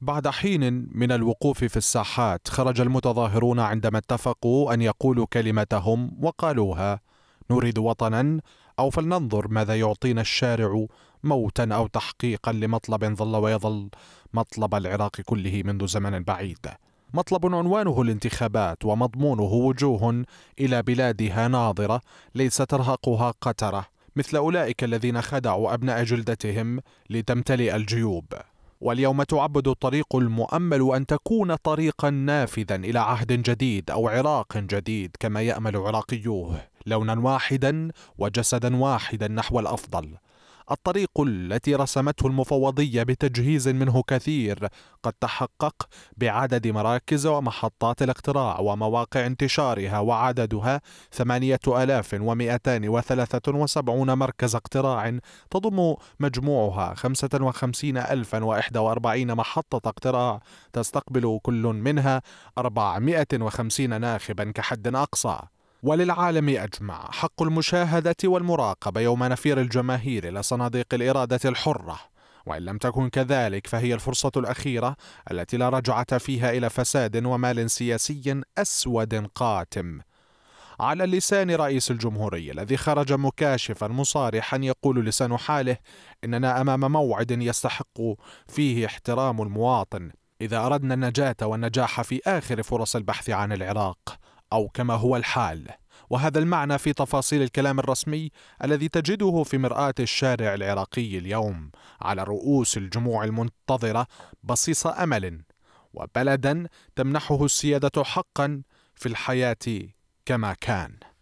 بعد حين من الوقوف في الساحات خرج المتظاهرون عندما اتفقوا ان يقولوا كلمتهم وقالوها نريد وطنا او فلننظر ماذا يعطينا الشارع موتا او تحقيقا لمطلب ظل ويظل مطلب العراق كله منذ زمن بعيد مطلب عنوانه الانتخابات ومضمونه وجوه الى بلادها ناظره ليس ترهقها قتره مثل اولئك الذين خدعوا ابناء جلدتهم لتمتلئ الجيوب واليوم تعبد الطريق المؤمل أن تكون طريقا نافذا إلى عهد جديد أو عراق جديد كما يأمل عراقيوه لونا واحدا وجسدا واحدا نحو الأفضل الطريق التي رسمته المفوضية بتجهيز منه كثير قد تحقق بعدد مراكز ومحطات الاقتراع ومواقع انتشارها وعددها 8273 مركز اقتراع تضم مجموعها 55041 محطة اقتراع تستقبل كل منها 450 ناخبا كحد أقصى وللعالم أجمع حق المشاهدة والمراقبة يوم نفير الجماهير إلى صناديق الإرادة الحرة وإن لم تكن كذلك فهي الفرصة الأخيرة التي لا رجعة فيها إلى فساد ومال سياسي أسود قاتم على لسان رئيس الجمهورية الذي خرج مكاشفا مصارحا يقول لسان حاله إننا أمام موعد يستحق فيه احترام المواطن إذا أردنا النجاة والنجاح في آخر فرص البحث عن العراق أو كما هو الحال وهذا المعنى في تفاصيل الكلام الرسمي الذي تجده في مرآة الشارع العراقي اليوم على رؤوس الجموع المنتظرة بصيص أمل وبلدا تمنحه السيادة حقا في الحياة كما كان